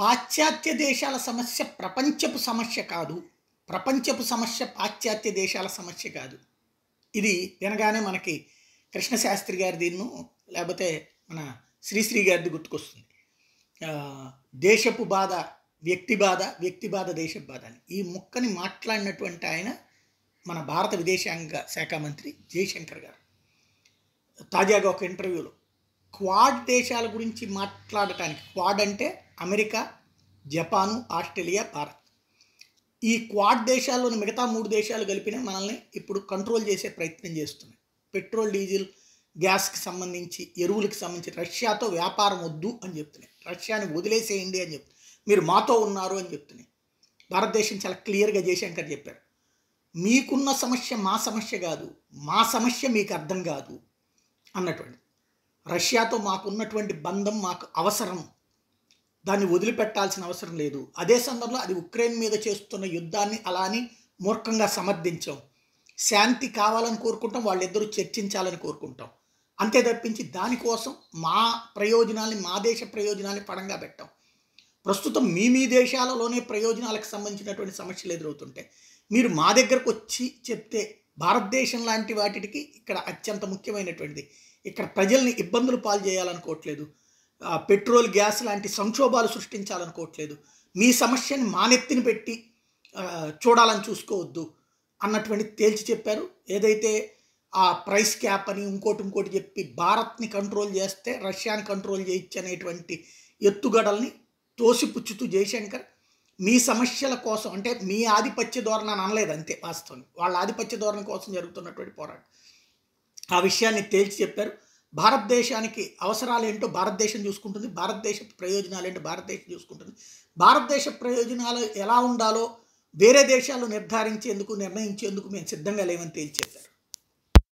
పాశ్చాత్య దేశాల సమస్య ప్రపంచపు సమస్య కాదు ప్రపంచపు సమస్య పాశ్చాత్య దేశాల సమస్య కాదు ఇది వినగానే మనకి కృష్ణశాస్త్రి గారి దీన్ను లేకపోతే మన శ్రీశ్రీ గారిది గుర్తుకొస్తుంది దేశపు బాధ వ్యక్తి బాధ వ్యక్తి బాధ దేశ బాధ అని ఈ ముక్కని మాట్లాడినటువంటి ఆయన మన భారత విదేశాంగ శాఖ మంత్రి జయశంకర్ గారు తాజాగా ఒక ఇంటర్వ్యూలో క్వాడ్ దేశాల గురించి మాట్లాడటానికి క్వాడ్ అంటే అమెరికా జపాను ఆస్ట్రేలియా భారత్ ఈ క్వాడ్ దేశాల్లోని మిగతా మూడు దేశాలు కలిపిన మనల్ని ఇప్పుడు కంట్రోల్ చేసే ప్రయత్నం చేస్తున్నాయి పెట్రోల్ డీజిల్ గ్యాస్కి సంబంధించి ఎరువులకు సంబంధించి రష్యాతో వ్యాపారం వద్దు అని చెప్తున్నాయి రష్యాని వదిలేసేయండి అని చెప్తున్నాయి మీరు మాతో ఉన్నారు అని చెప్తున్నాయి భారతదేశం చాలా క్లియర్గా జయశంకర్ చెప్పారు మీకున్న సమస్య మా సమస్య కాదు మా సమస్య మీకు అర్థం కాదు అన్నటువంటి రష్యాతో మాకున్నటువంటి బంధం మాకు అవసరం దాన్ని వదిలిపెట్టాల్సిన అవసరం లేదు అదే సందర్భంలో అది ఉక్రెయిన్ మీద చేస్తున్న యుద్ధాన్ని అలా అని మూర్ఖంగా సమర్థించాం శాంతి కావాలని కోరుకుంటాం వాళ్ళిద్దరూ చర్చించాలని కోరుకుంటాం అంతే తప్పించి దానికోసం మా ప్రయోజనాల్ని మా దేశ ప్రయోజనాల్ని పడంగా పెట్టాం ప్రస్తుతం మీ మీ దేశాలలోనే ప్రయోజనాలకు సంబంధించినటువంటి సమస్యలు ఎదురవుతుంటాయి మీరు మా దగ్గరకు వచ్చి చెప్తే భారతదేశం లాంటి వాటికి ఇక్కడ అత్యంత ముఖ్యమైనటువంటిది ఇక్కడ ప్రజల్ని ఇబ్బందులు పాలు చేయాలనుకోవట్లేదు పెట్రోల్ గ్యాస్ లాంటి సంక్షోభాలు సృష్టించాలనుకోవట్లేదు మీ సమస్యని మానెత్తిని పెట్టి చూడాలని చూసుకోవద్దు అన్నటువంటి తేల్చి చెప్పారు ఏదైతే ఆ ప్రైస్ క్యాప్ అని ఇంకోటి ఇంకోటి చెప్పి భారత్ని కంట్రోల్ చేస్తే రష్యాని కంట్రోల్ చేయొచ్చు అనేటువంటి ఎత్తుగడల్ని తోసిపుచ్చుతూ జయశంకర్ మీ సమస్యల కోసం అంటే మీ ఆధిపత్య ధోరణి అని అనలేదు అంతే వాస్తవం వాళ్ళ ఆధిపత్య ధోరణి కోసం జరుగుతున్నటువంటి పోరాటం ఆ విషయాన్ని తేల్చి చెప్పారు భారతదేశానికి అవసరాలు ఏంటో భారతదేశం చూసుకుంటుంది భారతదేశ ప్రయోజనాలు ఏంటో భారతదేశం చూసుకుంటుంది భారతదేశ ప్రయోజనాలు ఎలా ఉండాలో వేరే దేశాలు నిర్ధారించేందుకు నిర్ణయించేందుకు మేము సిద్ధంగా లేవని తేల్చి చెప్పారు